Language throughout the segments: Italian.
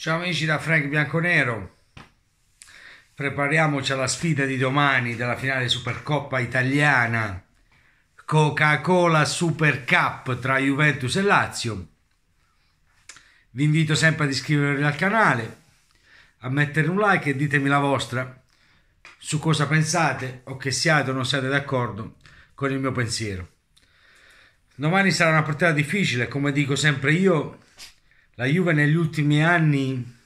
Ciao amici da Frank Bianconero, prepariamoci alla sfida di domani della finale Supercoppa italiana Coca-Cola Super Cup tra Juventus e Lazio. Vi invito sempre ad iscrivervi al canale, a mettere un like e ditemi la vostra su cosa pensate o che siate o non siate d'accordo con il mio pensiero. Domani sarà una partita difficile, come dico sempre io, la Juve negli ultimi anni,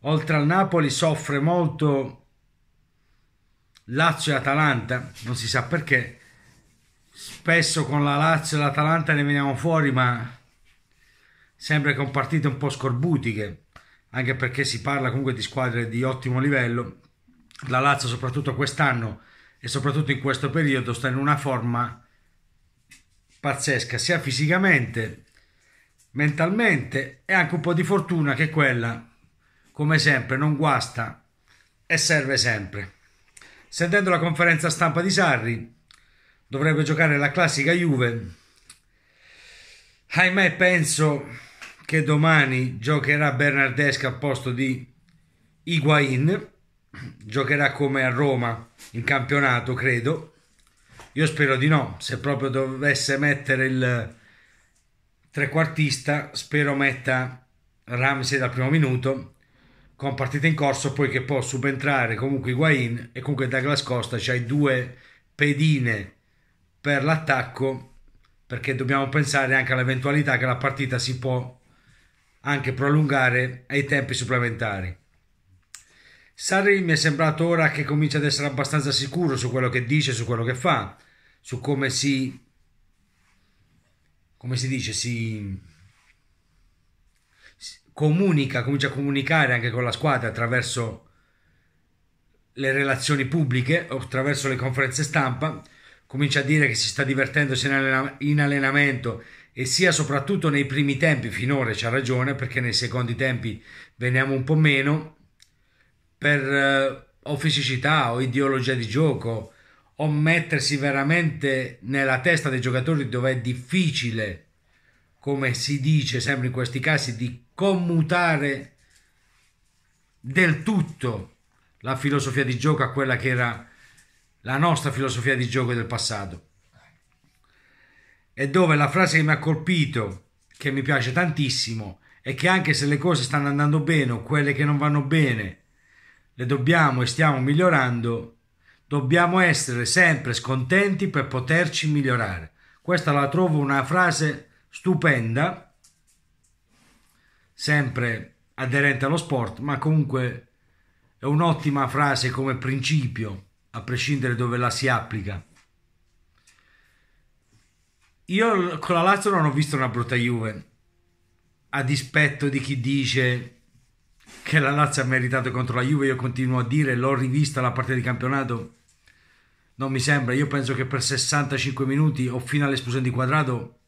oltre al Napoli, soffre molto Lazio e Atalanta, non si sa perché. Spesso con la Lazio e l'Atalanta ne veniamo fuori, ma sempre con partite un po' scorbutiche, anche perché si parla comunque di squadre di ottimo livello. La Lazio soprattutto quest'anno e soprattutto in questo periodo sta in una forma pazzesca, sia fisicamente mentalmente e anche un po' di fortuna che quella, come sempre, non guasta e serve sempre. Sentendo la conferenza stampa di Sarri, dovrebbe giocare la classica Juve. Ahimè, penso che domani giocherà Bernardesca al posto di Higuain. Giocherà come a Roma in campionato, credo. Io spero di no. Se proprio dovesse mettere il trequartista, spero metta Ramsey dal primo minuto con partita in corso, poi che può subentrare comunque Higuain e comunque Douglas Costa, c'hai due pedine per l'attacco perché dobbiamo pensare anche all'eventualità che la partita si può anche prolungare ai tempi supplementari. Sarri mi è sembrato ora che comincia ad essere abbastanza sicuro su quello che dice, su quello che fa, su come si come si dice, si, si comunica, comincia a comunicare anche con la squadra attraverso le relazioni pubbliche, attraverso le conferenze stampa, comincia a dire che si sta divertendo sia in, allena- in allenamento e sia soprattutto nei primi tempi, finora c'ha ragione perché nei secondi tempi veniamo un po' meno, per eh, o fisicità o ideologia di gioco o mettersi veramente nella testa dei giocatori dove è difficile, come si dice sempre in questi casi, di commutare del tutto la filosofia di gioco a quella che era la nostra filosofia di gioco del passato. E dove la frase che mi ha colpito, che mi piace tantissimo, è che anche se le cose stanno andando bene o quelle che non vanno bene, le dobbiamo e stiamo migliorando, Dobbiamo essere sempre scontenti per poterci migliorare. Questa la trovo una frase stupenda, sempre aderente allo sport, ma comunque è un'ottima frase come principio, a prescindere dove la si applica. Io con la Lazio non ho visto una brutta Juve, a dispetto di chi dice che la Lazio ha meritato contro la Juve, io continuo a dire, l'ho rivista la parte di campionato non mi sembra, io penso che per 65 minuti o fino all'esplosione di quadrato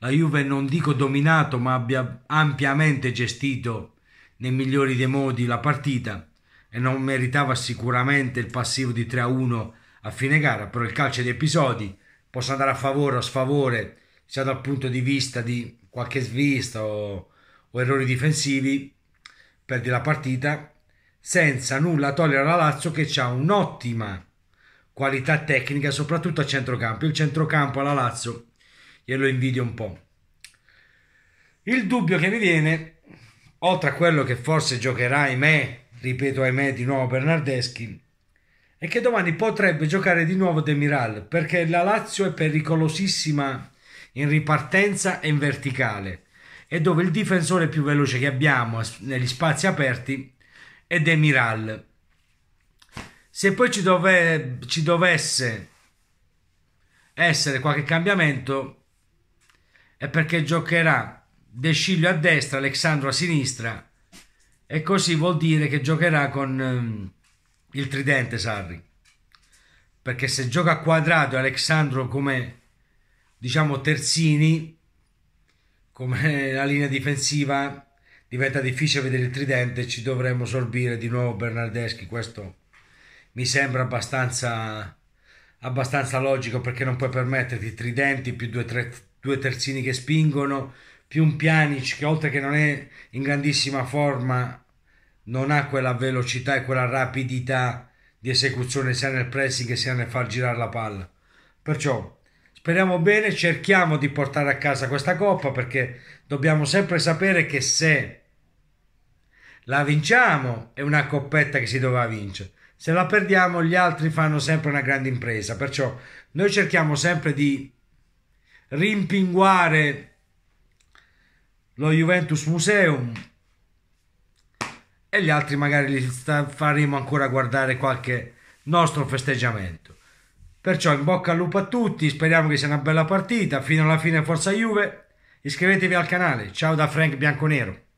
la Juve non dico dominato ma abbia ampiamente gestito nei migliori dei modi la partita e non meritava sicuramente il passivo di 3 a 1 a fine gara, però il calcio di episodi possa andare a favore o a sfavore sia dal punto di vista di qualche svista o, o errori difensivi, perdi la partita senza nulla togliere alla Lazio che ha un'ottima qualità tecnica, soprattutto a centrocampo. Il centrocampo alla Lazio glielo invidio un po'. Il dubbio che mi viene, oltre a quello che forse giocherà, ahimè, ripeto ahimè di nuovo Bernardeschi, è che domani potrebbe giocare di nuovo Demiral, perché la Lazio è pericolosissima in ripartenza e in verticale, e dove il difensore più veloce che abbiamo eh, negli spazi aperti è Demiral se poi ci, dove, ci dovesse essere qualche cambiamento è perché giocherà De Sciglio a destra, Alexandro a sinistra e così vuol dire che giocherà con um, il tridente Sarri perché se gioca a quadrato Alexandro come diciamo terzini come la linea difensiva diventa difficile vedere il tridente ci dovremmo sorbire di nuovo Bernardeschi questo è mi sembra abbastanza, abbastanza logico perché non puoi permetterti tridenti più due, tre, due terzini che spingono più un Pjanic che oltre che non è in grandissima forma non ha quella velocità e quella rapidità di esecuzione sia nel pressing che sia nel far girare la palla perciò speriamo bene cerchiamo di portare a casa questa coppa perché dobbiamo sempre sapere che se la vinciamo è una coppetta che si doveva vincere se la perdiamo gli altri fanno sempre una grande impresa, perciò noi cerchiamo sempre di rimpinguare lo Juventus Museum e gli altri magari li faremo ancora guardare qualche nostro festeggiamento. Perciò in bocca al lupo a tutti, speriamo che sia una bella partita, fino alla fine forza Juve, iscrivetevi al canale, ciao da Frank Bianconero.